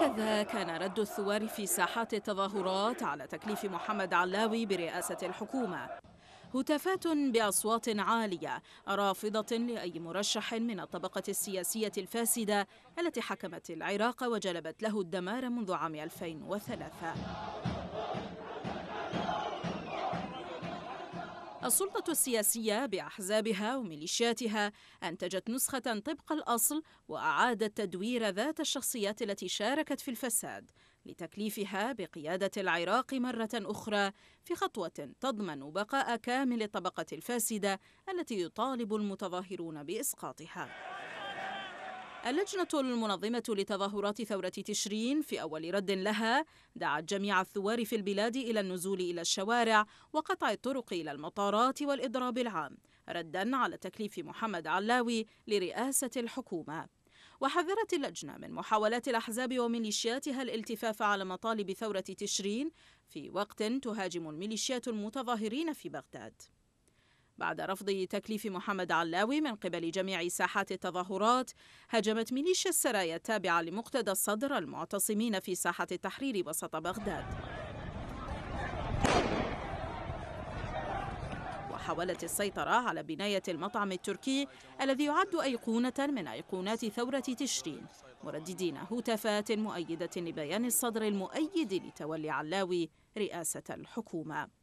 هكذا كان رد الثوار في ساحات التظاهرات على تكليف محمد علاوي برئاسة الحكومة هتافات بأصوات عالية رافضة لأي مرشح من الطبقة السياسية الفاسدة التي حكمت العراق وجلبت له الدمار منذ عام 2003 السلطة السياسية بأحزابها وميليشياتها أنتجت نسخة طبق الأصل وأعادت تدوير ذات الشخصيات التي شاركت في الفساد لتكليفها بقيادة العراق مرة أخرى في خطوة تضمن بقاء كامل الطبقة الفاسدة التي يطالب المتظاهرون بإسقاطها. اللجنة المنظمة لتظاهرات ثورة تشرين في أول رد لها دعت جميع الثوار في البلاد إلى النزول إلى الشوارع وقطع الطرق إلى المطارات والإضراب العام ردا على تكليف محمد علاوي لرئاسة الحكومة وحذرت اللجنة من محاولات الأحزاب وميليشياتها الالتفاف على مطالب ثورة تشرين في وقت تهاجم الميليشيات المتظاهرين في بغداد بعد رفض تكليف محمد علاوي من قبل جميع ساحات التظاهرات هاجمت ميليشيا السرايا التابعة لمقتدى الصدر المعتصمين في ساحة التحرير وسط بغداد وحاولت السيطرة على بناية المطعم التركي الذي يعد أيقونة من أيقونات ثورة تشرين مرددين هتافات مؤيدة لبيان الصدر المؤيد لتولي علاوي رئاسة الحكومة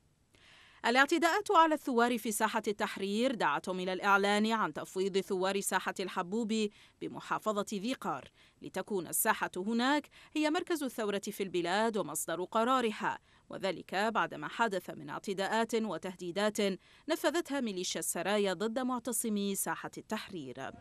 الاعتداءات على الثوار في ساحة التحرير دعتهم إلى الإعلان عن تفويض ثوار ساحة الحبوب بمحافظة ذي قار لتكون الساحة هناك هي مركز الثورة في البلاد ومصدر قرارها وذلك بعدما حدث من اعتداءات وتهديدات نفذتها ميليشيا السرايا ضد معتصمي ساحة التحرير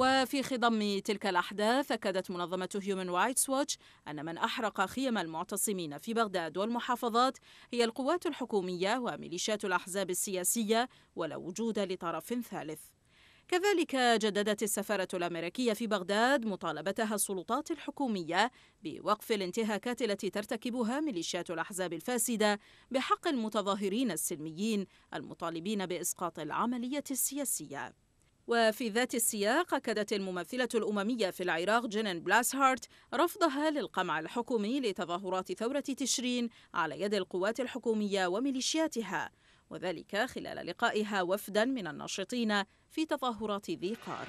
وفي خضم تلك الأحداث أكدت منظمة هيومن رايتس ووتش أن من أحرق خيم المعتصمين في بغداد والمحافظات هي القوات الحكومية وميليشيات الأحزاب السياسية ولا وجود لطرف ثالث كذلك جددت السفارة الأمريكية في بغداد مطالبتها السلطات الحكومية بوقف الانتهاكات التي ترتكبها ميليشيات الأحزاب الفاسدة بحق المتظاهرين السلميين المطالبين بإسقاط العملية السياسية وفي ذات السياق أكدت الممثلة الأممية في العراق جينين بلاسهارت رفضها للقمع الحكومي لتظاهرات ثورة تشرين على يد القوات الحكومية وميليشياتها وذلك خلال لقائها وفدا من الناشطين في تظاهرات ذي قار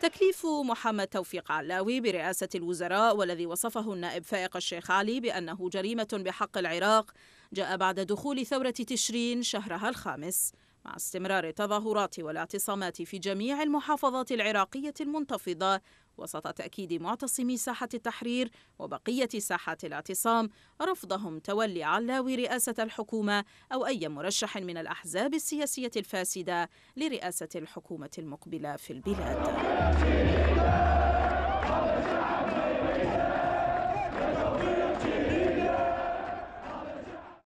تكليف محمد توفيق علاوي برئاسة الوزراء والذي وصفه النائب فائق الشيخ علي بأنه جريمة بحق العراق جاء بعد دخول ثورة تشرين شهرها الخامس مع استمرار التظاهرات والاعتصامات في جميع المحافظات العراقية المنتفضة وسط تأكيد معتصمي ساحة التحرير وبقية ساحات الاعتصام رفضهم تولي علاوي رئاسة الحكومة أو أي مرشح من الأحزاب السياسية الفاسدة لرئاسة الحكومة المقبلة في البلاد